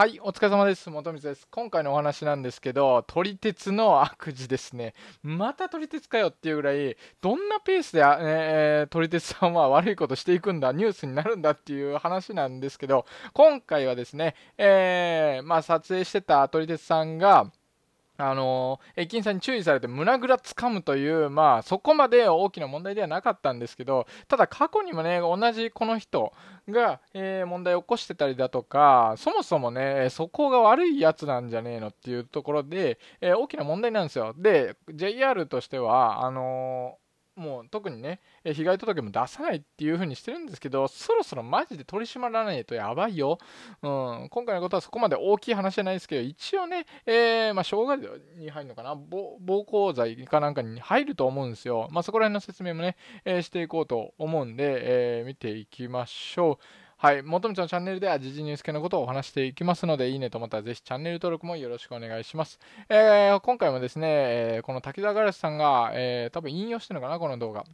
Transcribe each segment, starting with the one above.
はい、お疲れ様です。元光です。今回のお話なんですけど、撮り鉄の悪事ですね。また撮り鉄かよっていうぐらい、どんなペースで、えー、撮り鉄さんは悪いことしていくんだ、ニュースになるんだっていう話なんですけど、今回はですね、えー、まあ、撮影してた撮り鉄さんが、あの駅員さんに注意されて胸ぐらつかむという、まあ、そこまで大きな問題ではなかったんですけどただ過去にもね同じこの人が、えー、問題を起こしてたりだとかそもそもねそこが悪いやつなんじゃねえのっていうところで、えー、大きな問題なんですよで JR としてはあのーもう特にね、被害届も出さないっていう風にしてるんですけど、そろそろマジで取り締まらないとやばいよ。うん、今回のことはそこまで大きい話じゃないですけど、一応ね、えー、まあ、障害に入るのかな、暴行罪かなんかに入ると思うんですよ。まあ、そこら辺の説明もね、えー、していこうと思うんで、えー、見ていきましょう。はい、もとみちのチャンネルでは時事ニュース系のことをお話していきますので、いいねと思ったらぜひチャンネル登録もよろしくお願いします。えー、今回もですね、えー、この滝沢ガラスさんが、えー、多分引用してるのかな、この動画。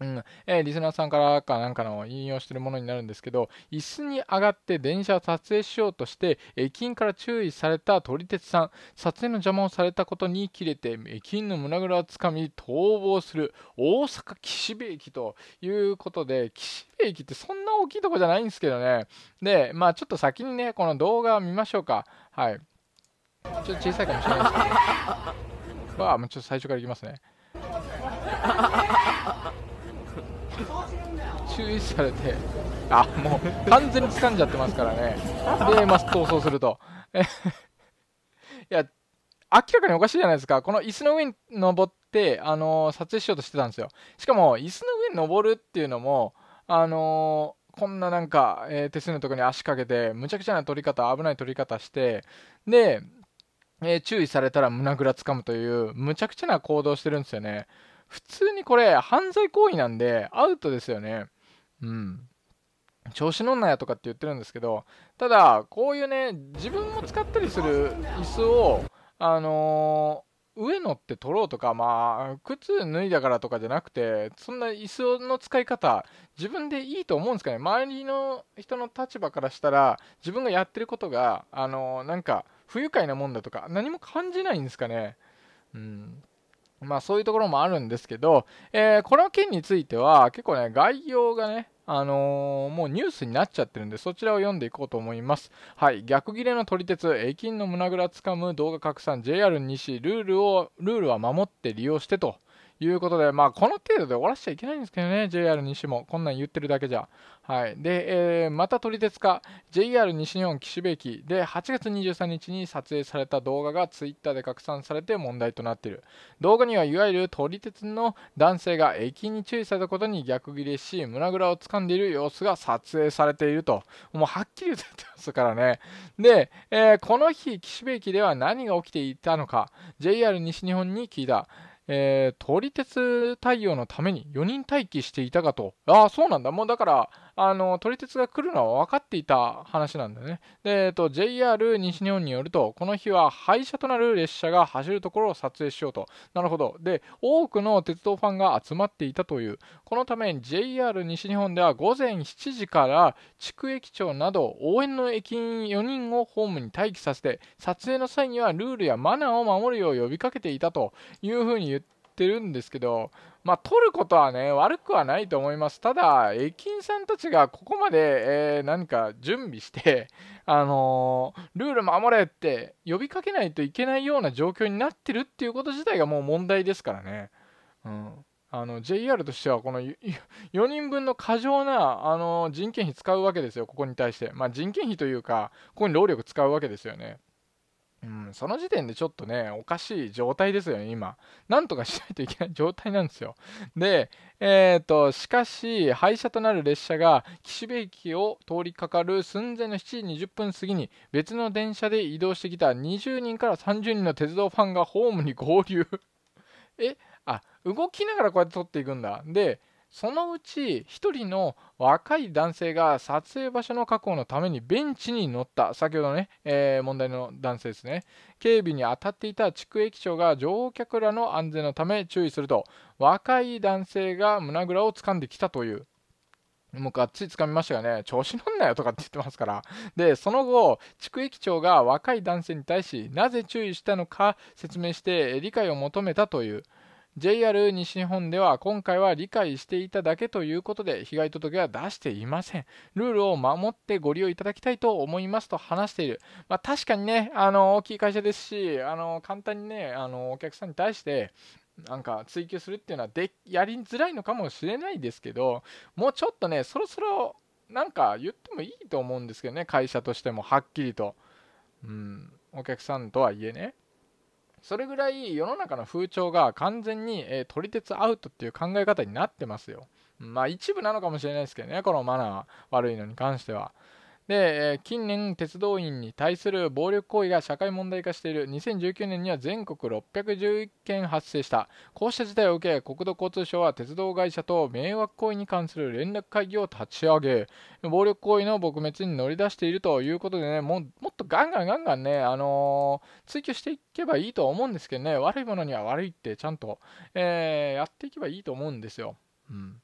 うん、えー、リスナーさんからかなんかの引用してるものになるんですけど、椅子に上がって電車を撮影しようとして、駅員から注意された撮り鉄さん、撮影の邪魔をされたことに切れて、駅員の胸ぐらをつかみ、逃亡する、大阪岸辺駅ということで、岸辺駅ってそんな大きいとこじゃないんですけどね。で、まあちょっと先にね、この動画を見ましょうか。はい。ちょっと小さいかもしれないですけど、ね、わあ、もうちょっと最初からいきますね。注意されて、あもう完全に掴んじゃってますからね、で、まあ、逃走すると。いや、明らかにおかしいじゃないですか、この椅子の上に登って、あのー、撮影しようとしてたんですよ。しかも、椅子の上に登るっていうのも、あのー、こんななんか、えー、手すりのとこに足かけて、むちゃくちゃな取り方、危ない取り方して、で、えー、注意されたら胸ぐらつかむというむちゃくちゃな行動してるんですよね普通にこれ犯罪行為なんでアウトですよねうん調子乗んなやとかって言ってるんですけどただこういうね自分も使ったりする椅子をあのー、上乗って取ろうとかまあ靴脱いだからとかじゃなくてそんな椅子の使い方自分でいいと思うんですかね周りの人の立場からしたら自分がやってることがあのなんか不愉快なもんだとか何も感じないんですかねうんまあそういうところもあるんですけど、えー、この件については結構ね、概要がね、あのー、もうニュースになっちゃってるんで、そちらを読んでいこうと思います。はい、逆切れの撮り鉄、駅員の胸ぐらつかむ動画拡散、JR 西、ルールを、ルールは守って利用してと。いうことで、まあ、この程度で終わらせちゃいけないんですけどね、JR 西も、こんなん言ってるだけじゃ。はい、で、えー、また撮り鉄か、JR 西日本岸部駅で8月23日に撮影された動画がツイッターで拡散されて問題となっている。動画には、いわゆる撮り鉄の男性が駅員に注意されたことに逆ギレし、胸ぐらを掴んでいる様子が撮影されていると、もうはっきり映ってますからね。で、えー、この日、岸部駅では何が起きていたのか、JR 西日本に聞いた。えー、撮り鉄対応のために4人待機していたかと。ああ、そうなんだ。もうだから、あの撮り鉄が来るのは分かっていた話なんだね。で、えっと、JR 西日本によると、この日は廃車となる列車が走るところを撮影しようと。なるほど。で、多くの鉄道ファンが集まっていたという。このため、JR 西日本では午前7時から地区駅長など応援の駅員4人をホームに待機させて、撮影の際にはルールやマナーを守るよう呼びかけていたというふうに言ってってるんですけど、まあ、取ることはね、悪くはないと思います。ただ、駅員さんたちがここまで、えー、何か準備して、あのー、ルール守れって呼びかけないといけないような状況になってるっていうこと自体がもう問題ですからね。うん。あの JR としてはこの4 人分の過剰なあの人件費使うわけですよ、ここに対して。まあ、人件費というか、ここに労力使うわけですよね。うん、その時点でちょっとね、おかしい状態ですよね、今。なんとかしないといけない状態なんですよ。で、えっ、と、しかし、廃車となる列車が岸辺駅を通りかかる寸前の7時20分過ぎに、別の電車で移動してきた20人から30人の鉄道ファンがホームに合流え、あ、動きながらこうやって撮っていくんだ。で、そのうち1人の若い男性が撮影場所の確保のためにベンチに乗った先ほどね、えー、問題の男性ですね警備に当たっていた地区駅長が乗客らの安全のため注意すると若い男性が胸ぐらを掴んできたというもうがっつり掴みましたよね、調子乗んなよとかって言ってますから。で、その後、地区駅長が若い男性に対し、なぜ注意したのか説明して理解を求めたという。JR 西日本では今回は理解していただけということで被害届は出していませんルールを守ってご利用いただきたいと思いますと話している、まあ、確かにねあの大きい会社ですしあの簡単にねあのお客さんに対してなんか追求するっていうのはでやりづらいのかもしれないですけどもうちょっとねそろそろなんか言ってもいいと思うんですけどね会社としてもはっきりと、うん、お客さんとはいえねそれぐらい世の中の風潮が完全に、えー、撮り鉄アウトっていう考え方になってますよ。まあ一部なのかもしれないですけどね、このマナー悪いのに関しては。で、近年、鉄道員に対する暴力行為が社会問題化している2019年には全国611件発生したこうした事態を受け国土交通省は鉄道会社と迷惑行為に関する連絡会議を立ち上げ暴力行為の撲滅に乗り出しているということでねももっとガンガンガンガンね、あのー、追求していけばいいと思うんですけどね悪いものには悪いってちゃんと、えー、やっていけばいいと思うんですよ。うん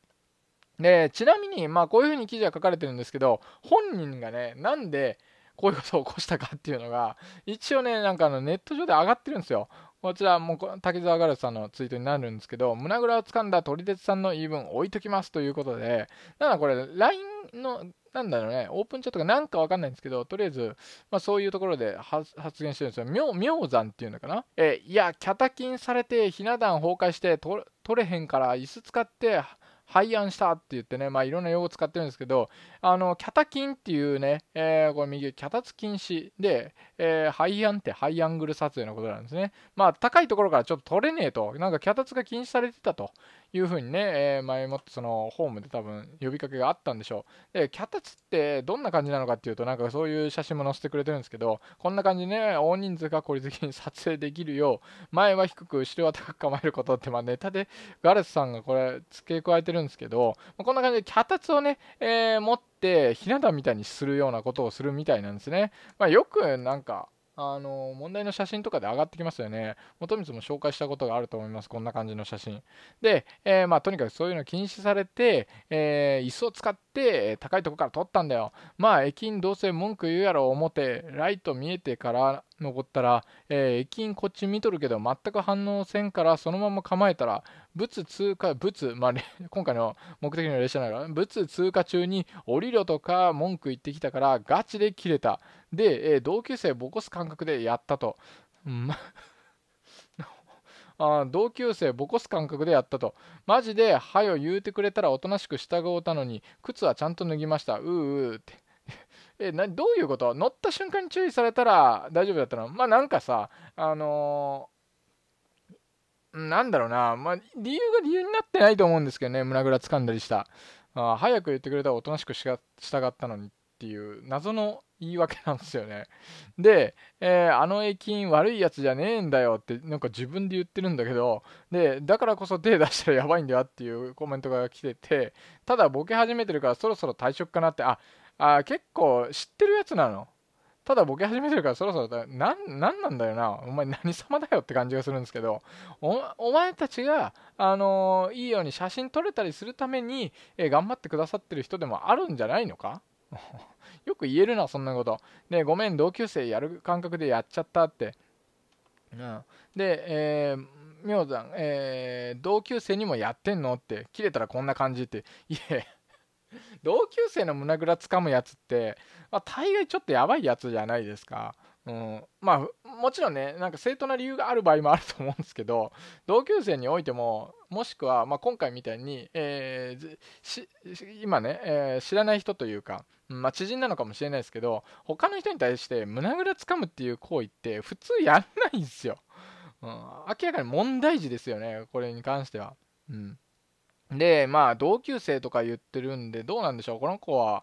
でちなみに、まあ、こういうふうに記事は書かれてるんですけど本人がねなんでこういうことを起こしたかっていうのが一応ねなんかあのネット上で上がってるんですよこちらも滝沢ガルスさんのツイートになるんですけど胸ぐらをつかんだ鳥鉄さんの言い分置いときますということでだからこれ LINE のなんだろうね、オープンチャットかなんかわかんないんですけど、とりあえず、まあ、そういうところで発言してるんですよ。妙妙山っていうのかな。えいや、キャタキンされて、ひな壇崩壊して、取れへんから、椅子使って、廃案したって言ってね、まあ、いろんな用語使ってるんですけど、あの、キャタキンっていうね、えー、これ右、キャタツ禁止で、えー、廃案ってハイアングル撮影のことなんですね。まあ、高いところからちょっと撮れねえと、なんか脚立が禁止されてたというふうにね、えー、前もってそのホームで多分呼びかけがあったんでしょう。で、キャタツってどんな感じなのかっていうと、なんかそういう写真も載せてくれてるんですけど、こんな感じね、大人数が効率的に撮影できるよう、前は低く、後ろは高く構えることって、まあ、ネタでガレスさんがこれ付け加えてるんですけど、こんな感じでキャタツをね、えー、持って、ひな壇みたいにするようなことをするみたいなんですね。まあ、よくなんか、あの問題の写真とかで上がってきますよね。元光も紹介したことがあると思います。こんな感じの写真。で、えー、まあ、とにかくそういうの禁止されて、えー、椅子を使っって高いとこから取ったんだよまあ駅員どうせ文句言うやろ思ってライト見えてから残ったら、えー、駅員こっち見とるけど全く反応せんからそのまま構えたらツ通過仏まあ 今回の目的の列車ならツ通過中に降りろとか文句言ってきたからガチで切れたで、えー、同級生ボコす感覚でやったと、うんあ同級生ボコす感覚でやったとマジで「はよ言うてくれたらおとなしく従おうたのに靴はちゃんと脱ぎましたうううって えなどういうこと乗った瞬間に注意されたら大丈夫だったのまあなんかさあのー、なんだろうな、まあ、理由が理由になってないと思うんですけどね、胸ぐら掴んだりした。あ早く言ってくれたらおとなしく従ったのにっっていう謎の言い訳なんですよね。で、えー、あの駅員悪いやつじゃねえんだよってなんか自分で言ってるんだけど、で、だからこそ手出したらやばいんだよっていうコメントが来てて、ただボケ始めてるからそろそろ退職かなって、あ、あ結構知ってるやつなのただボケ始めてるからそろそろな、なんなんだよな、お前何様だよって感じがするんですけど、お前たちが、あのー、いいように写真撮れたりするために、えー、頑張ってくださってる人でもあるんじゃないのかよく言えるな、そんなこと。で、ごめん、同級生やる感覚でやっちゃったって。うん、で、えー、明山、えー、同級生にもやってんのって、切れたらこんな感じって。いえ、同級生の胸ぐらつかむやつって、まあ、大概ちょっとやばいやつじゃないですか。うん、まあもちろんねなんか正当な理由がある場合もあると思うんですけど同級生においてももしくは、まあ、今回みたいに、えー、今ね、えー、知らない人というか、まあ、知人なのかもしれないですけど他の人に対して胸ぐらつかむっていう行為って普通やんないんですよ、うん、明らかに問題児ですよねこれに関しては、うん、でまあ同級生とか言ってるんでどうなんでしょうこの子は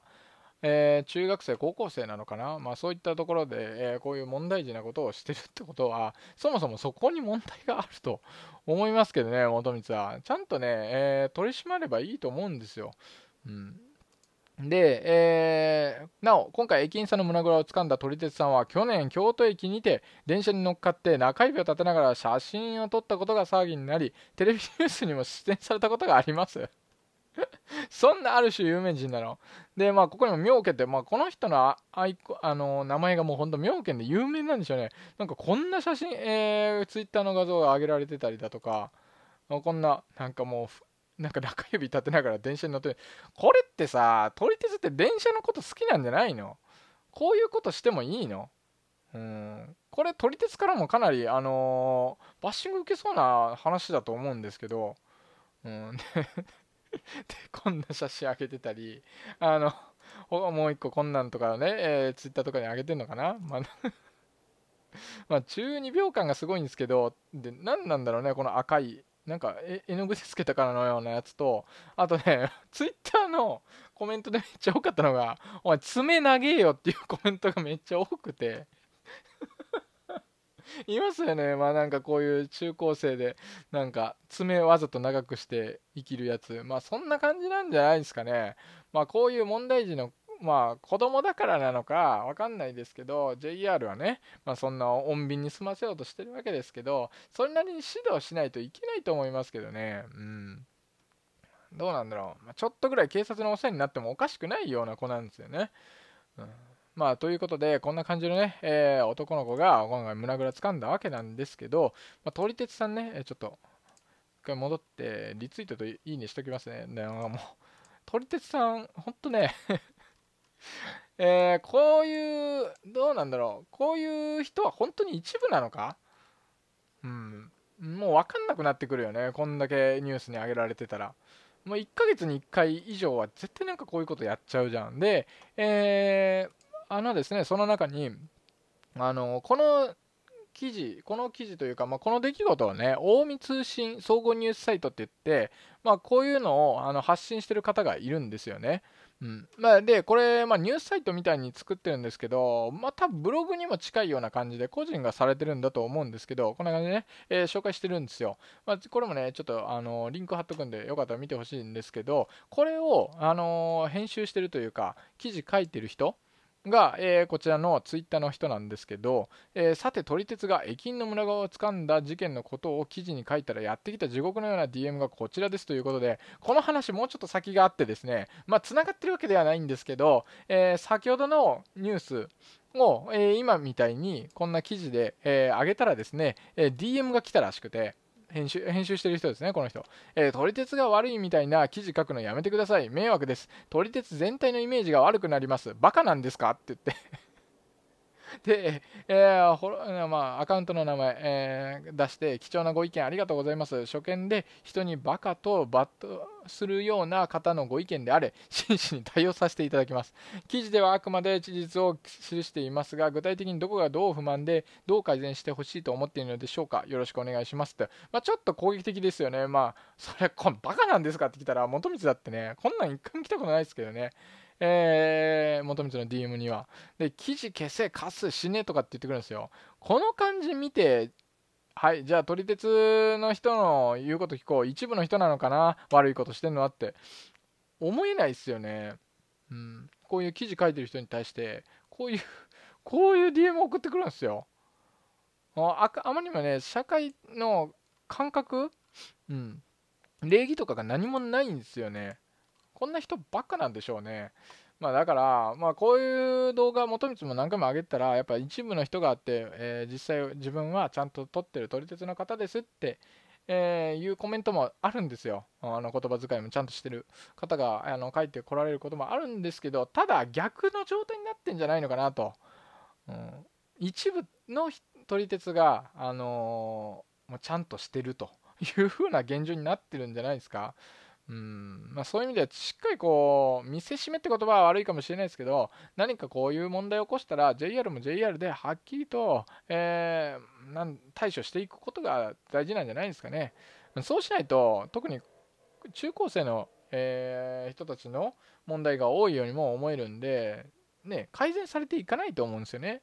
えー、中学生、高校生なのかな、まあ、そういったところで、えー、こういう問題児なことをしてるってことは、そもそもそこに問題があると思いますけどね、元光は。ちゃんとね、えー、取り締まればいいと思うんですよ。うんで、えー、なお、今回駅員さんの胸ぐらをつかんだ撮り鉄さんは、去年、京都駅にて、電車に乗っかって中指を立てながら写真を撮ったことが騒ぎになり、テレビニュースにも出演されたことがあります。そんなある種有名人なの。で、まあ、ここにも妙家って、まあ、この人のアイコあの名前がもうほんと妙家で有名なんでしょうね。なんかこんな写真、えー、ツイッターの画像が上げられてたりだとか、こんな、なんかもう、なんか中指立てながら電車に乗ってこれってさ、撮り鉄って電車のこと好きなんじゃないのこういうことしてもいいのうん。これ、撮り鉄からもかなり、あのー、バッシング受けそうな話だと思うんですけど、うん。こんな写真上げてたり、あの、もう一個こんなんとかね、えー、ツイッターとかに上げてんのかな、まあ、まあ、12秒間がすごいんですけど、で、何なんだろうね、この赤い、なんか絵の具でつけたからのようなやつと、あとね、ツイッターのコメントでめっちゃ多かったのが、お前、爪投えよっていうコメントがめっちゃ多くて、いますよねまあなんかこういう中高生でなんか爪わざと長くして生きるやつまあそんな感じなんじゃないですかねまあこういう問題児のまあ子供だからなのかわかんないですけど JR はね、まあ、そんな穏便に済ませようとしてるわけですけどそれなりに指導しないといけないと思いますけどねうんどうなんだろう、まあ、ちょっとぐらい警察のお世話になってもおかしくないような子なんですよね、うんまあ、ということで、こんな感じのね、えー、男の子が今回胸ぐらつかんだわけなんですけど、まあ、り鉄さんね、ちょっと、一回戻って、リツイートといいねしときますね。ねもう、り鉄さん、ほんとね えー、こういう、どうなんだろう、こういう人は本当に一部なのかうん。もう分かんなくなってくるよね。こんだけニュースに上げられてたら。もう1ヶ月に1回以上は絶対なんかこういうことやっちゃうじゃん。で、えー、あのですね、その中に、あのこの記事、この記事というか、まあ、この出来事をね、近江通信総合ニュースサイトって言って、まあ、こういうのをあの発信してる方がいるんですよね。うんまあ、で、これ、まあ、ニュースサイトみたいに作ってるんですけど、まあ、多分ブログにも近いような感じで、個人がされてるんだと思うんですけど、こんな感じでね、えー、紹介してるんですよ。まあ、これもね、ちょっと、あのリンク貼っとくんで、よかったら見てほしいんですけど、これを、あの編集してるというか、記事書いてる人、が、えー、こちらのツイッターの人なんですけど、えー、さて撮り鉄が駅員の村側を掴んだ事件のことを記事に書いたらやってきた地獄のような DM がこちらですということでこの話もうちょっと先があってですねまあつながってるわけではないんですけど、えー、先ほどのニュースを、え今みたいにこんな記事で、え上げたらですね、え DM が来たらしくて編集編集してる人ですね、この人。えー、撮り鉄が悪いみたいな記事書くのやめてください。迷惑です。撮り鉄全体のイメージが悪くなります。バカなんですかって言って で、えーほまあ、アカウントの名前、えー、出して貴重なご意見ありがとうございます初見で人にバカとバッとするような方のご意見であれ真摯に対応させていただきます記事ではあくまで事実を記していますが具体的にどこがどう不満でどう改善してほしいと思っているのでしょうかよろしくお願いしますて、まあ、ちょっと攻撃的ですよねまあそれこバカなんですかって来たら元光だってねこんなん一回も来たことないですけどねえー、元光の DM には。で、記事消せ、貸す、死ねとかって言ってくるんですよ。この感じ見て、はい、じゃあ撮り鉄の人の言うこと聞こう。一部の人なのかな悪いことしてんのはって。思えないっすよね。うん。こういう記事書いてる人に対して、こういうこういう DM 送ってくるんですよ。ああまりにもね、社会の感覚、うん、礼儀とかが何もないんですよね。こんな人ばっかなんでしょうね。まあ、だから、まあ、こういう動画、元光も何回も上げたら、やっぱ一部の人があって、えー、実際自分はちゃんと撮ってる撮り鉄の方ですって、えー、いうコメントもあるんですよ。あの言葉遣いもちゃんとしてる方があの書いてこられることもあるんですけど、ただ逆の状態になってんじゃないのかなと。うん、一部の撮り鉄が、あのー、もうちゃんとしてるという風な現状になってるんじゃないですか。うんまあ、そういう意味ではしっかりこう見せしめって言葉は悪いかもしれないですけど何かこういう問題を起こしたら JR も JR ではっきりと、えー、なん対処していくことが大事なんじゃないですかねそうしないと特に中高生の、えー、人たちの問題が多いようにも思えるんでね、改善されていかないと思うんですよね。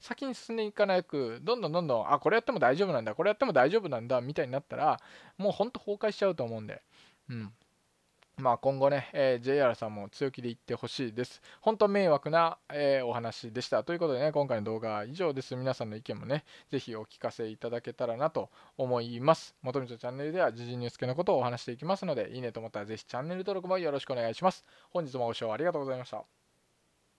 先に進んでいかなく、どんどんどんどん、あ、これやっても大丈夫なんだ、これやっても大丈夫なんだ、みたいになったら、もうほんと崩壊しちゃうと思うんで。うんまあ、今後ね、えー、JR さんも強気で言ってほしいです。本当迷惑な、えー、お話でした。ということでね、今回の動画は以上です。皆さんの意見もね、ぜひお聞かせいただけたらなと思います。もとみちチャンネルでは時事ニュース系のことをお話していきますので、いいねと思ったらぜひチャンネル登録もよろしくお願いします。本日もご視聴ありがとうございました。